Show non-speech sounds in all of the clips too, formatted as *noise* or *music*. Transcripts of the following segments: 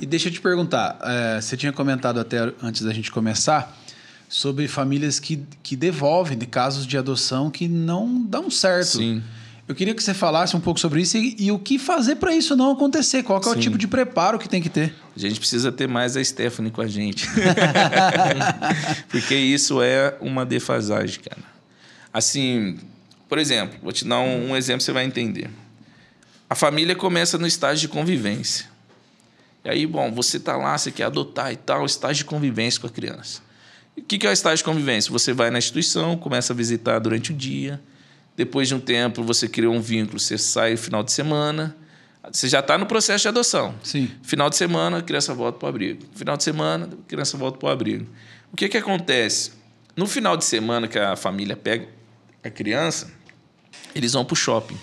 E deixa eu te perguntar, é, você tinha comentado até antes da gente começar sobre famílias que, que devolvem de casos de adoção que não dão certo. Sim. Eu queria que você falasse um pouco sobre isso e, e o que fazer para isso não acontecer. Qual é o tipo de preparo que tem que ter? A gente precisa ter mais a Stephanie com a gente. *laughs* Porque isso é uma defasagem, cara. Assim, por exemplo, vou te dar um, um exemplo, você vai entender. A família começa no estágio de convivência aí, bom, você está lá, você quer adotar e tal, estágio de convivência com a criança. o que, que é o estágio de convivência? Você vai na instituição, começa a visitar durante o dia, depois de um tempo você criou um vínculo, você sai no final de semana, você já está no processo de adoção. Sim. Final de semana, a criança volta para o abrigo. Final de semana, a criança volta para o abrigo. O que, que acontece? No final de semana que a família pega a é criança, eles vão para o shopping.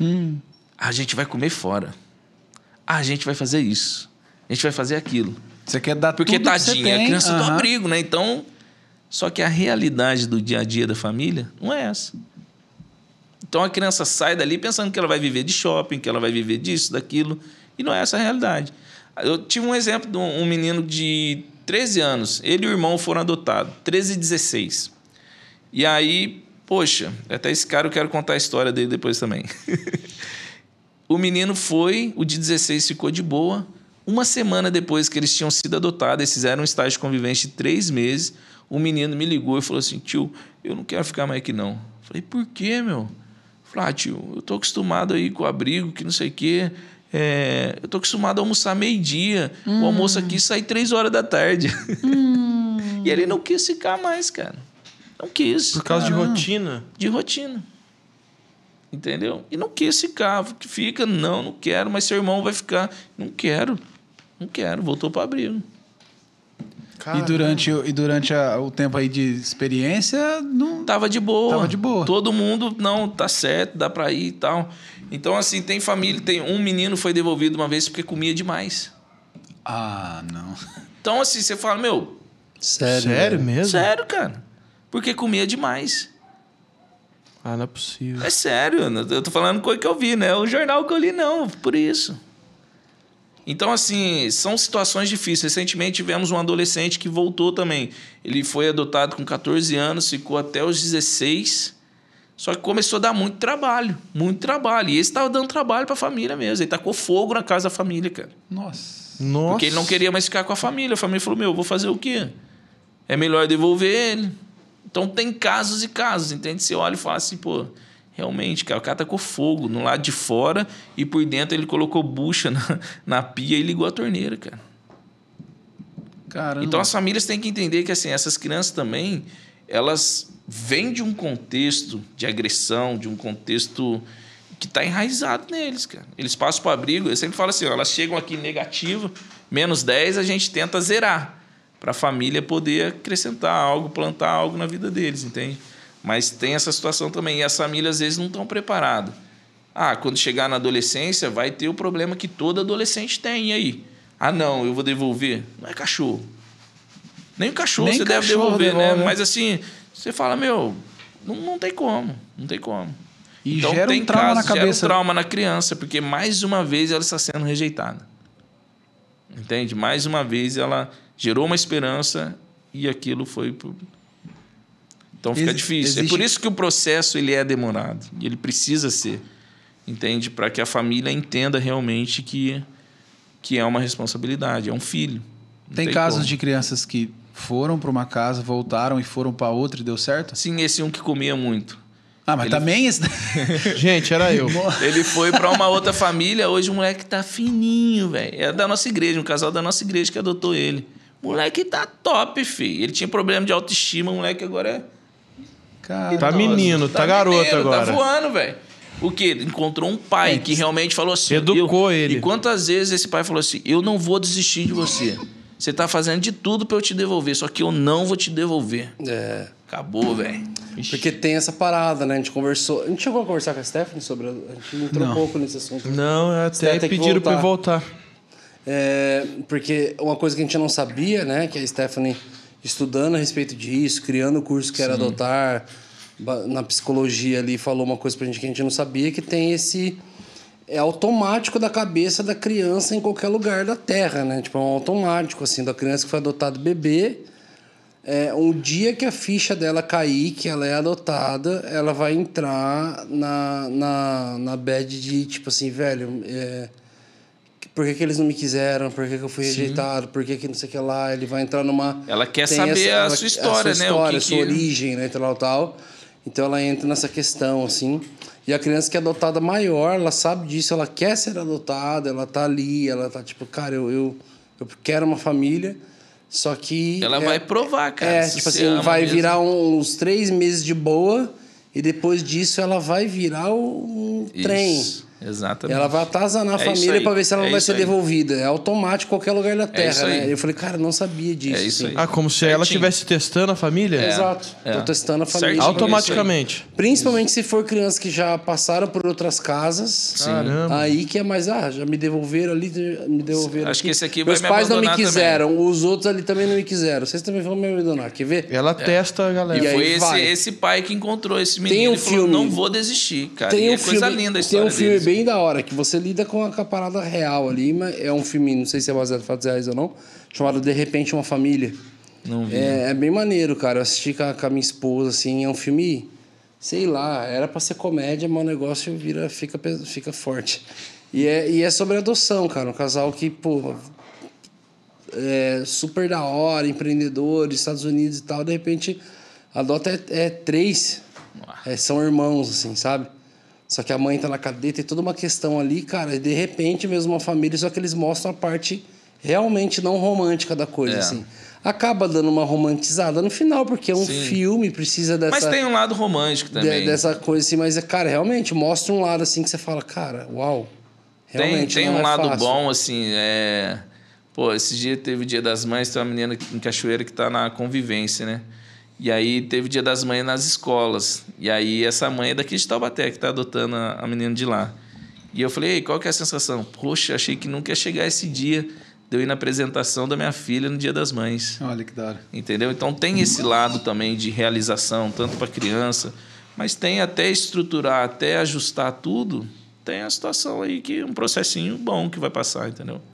Hum. A gente vai comer fora. Ah, a gente vai fazer isso. A gente vai fazer aquilo. Você quer dar Porque tudo tadinha, que você tem. a criança uhum. do abrigo, né? Então, só que a realidade do dia a dia da família não é essa. Então a criança sai dali pensando que ela vai viver de shopping, que ela vai viver disso, daquilo, e não é essa a realidade. Eu tive um exemplo de um menino de 13 anos, ele e o irmão foram adotados, 13 e 16. E aí, poxa, é até esse cara eu quero contar a história dele depois também. *laughs* O menino foi, o de 16 ficou de boa. Uma semana depois que eles tinham sido adotados, eles fizeram um estágio de convivência de três meses. O menino me ligou e falou assim: tio, eu não quero ficar mais aqui não. Eu falei: por quê, meu? Falei: ah, tio, eu tô acostumado aí com o abrigo, que não sei o quê. É, eu tô acostumado a almoçar meio-dia. Hum. O almoço aqui sai três horas da tarde. Hum. *laughs* e ele não quis ficar mais, cara. Não quis. Por causa de rotina? De rotina. Entendeu? E não quis ficar. Fica, não, não quero, mas seu irmão vai ficar. Não quero. Não quero. Voltou para abrir Caramba. E durante, e durante a, o tempo aí de experiência, não. Tava de boa. Tava de boa. Todo mundo, não, tá certo, dá pra ir e tal. Então, assim, tem família, tem um menino foi devolvido uma vez porque comia demais. Ah, não. Então, assim, você fala, meu. Sério? Sério mesmo? Sério, cara. Porque comia demais. Ah, não é possível. É sério, eu tô falando coisa que eu vi, né? O é jornal que eu li, não, por isso. Então, assim, são situações difíceis. Recentemente tivemos um adolescente que voltou também. Ele foi adotado com 14 anos, ficou até os 16. Só que começou a dar muito trabalho, muito trabalho. E esse estava dando trabalho para a família mesmo. Ele tacou fogo na casa da família, cara. Nossa. Nossa. Porque ele não queria mais ficar com a família. A família falou: Meu, vou fazer o quê? É melhor devolver ele. Então tem casos e casos, entende? Você olha e fala assim, pô, realmente, cara, o cara tacou tá fogo no lado de fora e por dentro ele colocou bucha na, *laughs* na pia e ligou a torneira, cara. Caramba. Então as famílias têm que entender que assim, essas crianças também, elas vêm de um contexto de agressão, de um contexto que está enraizado neles, cara. Eles passam para abrigo, eu sempre falo assim, ó, elas chegam aqui negativo menos 10, a gente tenta zerar para a família poder acrescentar algo, plantar algo na vida deles, entende? Mas tem essa situação também. E as famílias às vezes não estão preparadas. Ah, quando chegar na adolescência, vai ter o problema que todo adolescente tem. E aí? Ah, não, eu vou devolver. Não é cachorro. Nem o cachorro Nem você cachorro deve devolver, né? né? Mas assim, você fala, meu, não, não tem como. Não tem como. E então, gera tem um trauma casos, na cabeça. Gera um trauma na criança, porque mais uma vez ela está sendo rejeitada. Entende? Mais uma vez ela gerou uma esperança e aquilo foi. Então fica Ex difícil. Existe... É por isso que o processo ele é demorado. e Ele precisa ser. Entende? Para que a família entenda realmente que, que é uma responsabilidade, é um filho. Tem, tem, casos como. de crianças que foram para uma casa, voltaram e foram para outra e deu certo? Sim, esse um que comia muito. Ah, mas ele... também esse. *laughs* Gente, era eu. *laughs* ele foi para uma outra família, hoje o moleque tá fininho, velho. É da nossa igreja, um casal da nossa igreja que adotou ele. Moleque tá top, filho. Ele tinha problema de autoestima, o moleque agora é. Cara, tá menino, tá, tá garoto mineiro, tá agora. Tá voando, velho. O quê? Encontrou um pai é, que realmente falou assim. Educou eu, ele. E quantas vezes esse pai falou assim: Eu não vou desistir de você. Você tá fazendo de tudo para eu te devolver, só que eu não vou te devolver. É. Acabou, velho. Porque tem essa parada, né? A gente conversou. A gente chegou a conversar com a Stephanie sobre. A gente entrou não. um pouco nesse assunto. Não, até pediram para eu voltar. É, porque uma coisa que a gente não sabia, né? Que a Stephanie estudando a respeito disso, criando o curso que era Sim. adotar na psicologia ali falou uma coisa pra gente que a gente não sabia que tem esse é automático da cabeça da criança em qualquer lugar da Terra, né? Tipo, é um automático assim da criança que foi adotada bebê, é, um dia que a ficha dela cair, que ela é adotada, ela vai entrar na na, na bad de tipo assim, velho, é, por que, que, eles não me quiseram, por que, que eu fui rejeitado, Sim. por que, que não sei o que lá. Ele vai entrar numa. Ela quer saber essa, a, ela, sua história, a sua história, né? A sua que... origem, né? Tal, tal. Então ela entra nessa questão, assim. E a criança que é adotada maior, ela sabe disso, ela quer ser adotada, ela tá ali, ela tá tipo, cara, eu, eu, eu quero uma família. Só que. Ela é, vai provar, cara. É, tipo assim, vai mesmo. virar um, uns três meses de boa e depois disso ela vai virar um Isso. trem. Exatamente. Ela vai atazanar a é família para ver se ela é não vai ser aí. devolvida. É automático qualquer lugar da é Terra, é né? Eu falei, cara, não sabia disso. É isso assim. Ah, como se ela estivesse testando a família? É. Exato. É. Tô testando a família. Certo. Automaticamente. Principalmente isso. se for crianças que já passaram por outras casas. Caramba. Aí que é mais, ah, já me devolveram ali, me devolveram. Acho aqui. que esse aqui Meus vai Meus pais me não me quiseram, também. os outros ali também não me quiseram. Vocês também vão me abandonar, quer ver? Ela testa a galera. E, foi esse, esse, pai que encontrou esse menino. Tem um filme. Falou, não vou desistir, cara. Tem um filme, coisa linda a história. Tem um filme bem da hora, que você lida com a, com a parada real ali. Mas é um filme, não sei se é baseado em fatos reais ou não, chamado De Repente Uma Família. Não vi. É, é bem maneiro, cara. Eu assisti com a, com a minha esposa, assim, é um filme sei lá, era para ser comédia, mas o negócio vira, fica, fica forte. E é, e é sobre adoção, cara. Um casal que, pô, é super da hora, empreendedor, Estados Unidos e tal. De repente, adota é, é três. É, são irmãos, assim, sabe? Só que a mãe tá na cadeia, tem toda uma questão ali, cara, e de repente mesmo uma família, só que eles mostram a parte realmente não romântica da coisa, é. assim. Acaba dando uma romantizada no final, porque é um Sim. filme, precisa dessa. Mas tem um lado romântico também. De, dessa coisa, assim, mas, cara, realmente mostra um lado assim que você fala, cara, uau. Realmente, tem, tem um é lado fácil. bom, assim, é. Pô, esse dia teve o Dia das Mães, tem uma menina em Cachoeira que tá na convivência, né? E aí teve o Dia das Mães nas escolas. E aí essa mãe é daqui de Taubaté, que está adotando a, a menina de lá. E eu falei, Ei, qual que é a sensação? Poxa, achei que nunca ia chegar esse dia de eu ir na apresentação da minha filha no Dia das Mães. Olha que da hora. Entendeu? Então tem esse lado também de realização, tanto para a criança, mas tem até estruturar, até ajustar tudo, tem a situação aí que é um processinho bom que vai passar, entendeu?